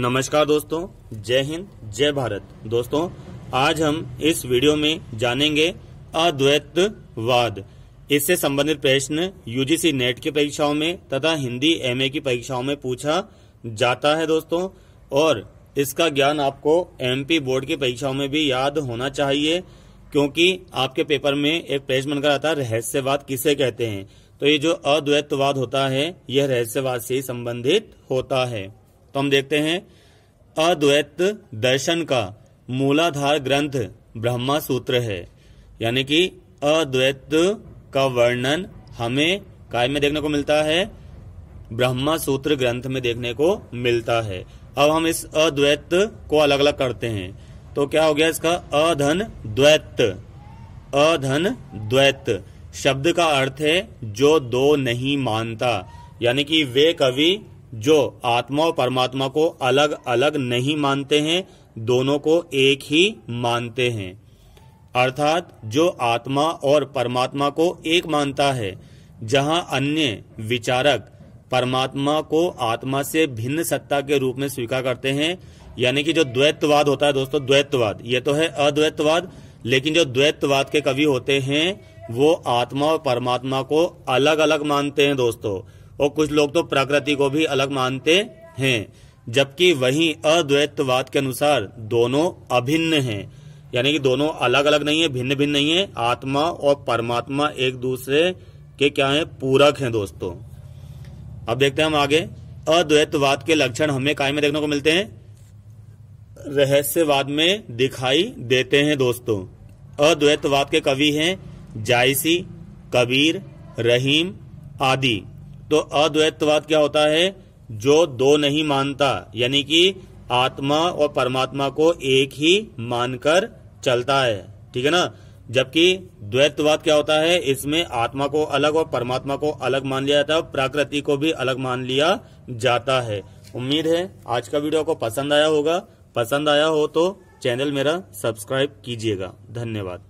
नमस्कार दोस्तों जय हिंद जय भारत दोस्तों आज हम इस वीडियो में जानेंगे अद्वैतवाद इससे संबंधित प्रश्न यूजीसी नेट की परीक्षाओं में तथा हिंदी एमए की परीक्षाओं में पूछा जाता है दोस्तों और इसका ज्ञान आपको एमपी बोर्ड की परीक्षाओं में भी याद होना चाहिए क्योंकि आपके पेपर में एक प्रश्न बनकर आता है रहस्यवाद किसे कहते हैं तो ये जो अद्वैतवाद होता है यह रहस्यवाद से संबंधित होता है तो हम देखते हैं अद्वैत दर्शन का मूलाधार ग्रंथ ब्रह्मा सूत्र है यानी कि अद्वैत का वर्णन हमें काय में देखने को मिलता है ब्रह्मा सूत्र ग्रंथ में देखने को मिलता है अब हम इस अद्वैत को अलग अलग करते हैं तो क्या हो गया इसका अधन द्वैत अधन द्वैत शब्द का अर्थ है जो दो नहीं मानता यानी कि वे कवि जो आत्मा और परमात्मा को अलग अलग नहीं मानते हैं दोनों को एक ही मानते हैं अर्थात जो आत्मा और परमात्मा को एक मानता है जहां अन्य विचारक परमात्मा को आत्मा से भिन्न सत्ता के रूप में स्वीकार करते हैं यानी कि जो द्वैतवाद होता है दोस्तों द्वैतवाद ये तो है अद्वैतवाद लेकिन जो द्वैतवाद के कवि होते हैं वो आत्मा और परमात्मा को अलग अलग मानते हैं दोस्तों और कुछ लोग तो प्रकृति को भी अलग मानते हैं जबकि वही अद्वैतवाद के अनुसार दोनों अभिन्न हैं यानी कि दोनों अलग अलग नहीं है भिन्न भिन्न नहीं है आत्मा और परमात्मा एक दूसरे के क्या है पूरक हैं दोस्तों अब देखते हैं हम आगे अद्वैतवाद के लक्षण हमें काय में देखने को मिलते हैं रहस्यवाद में दिखाई देते हैं दोस्तों अद्वैतवाद के कवि हैं जायसी कबीर रहीम आदि तो अद्वैतवाद क्या होता है जो दो नहीं मानता यानी कि आत्मा और परमात्मा को एक ही मानकर चलता है ठीक है ना जबकि द्वैतवाद क्या होता है इसमें आत्मा को अलग और परमात्मा को अलग मान लिया जाता है प्रकृति को भी अलग मान लिया जाता है उम्मीद है आज का वीडियो आपको पसंद आया होगा पसंद आया हो तो चैनल मेरा सब्सक्राइब कीजिएगा धन्यवाद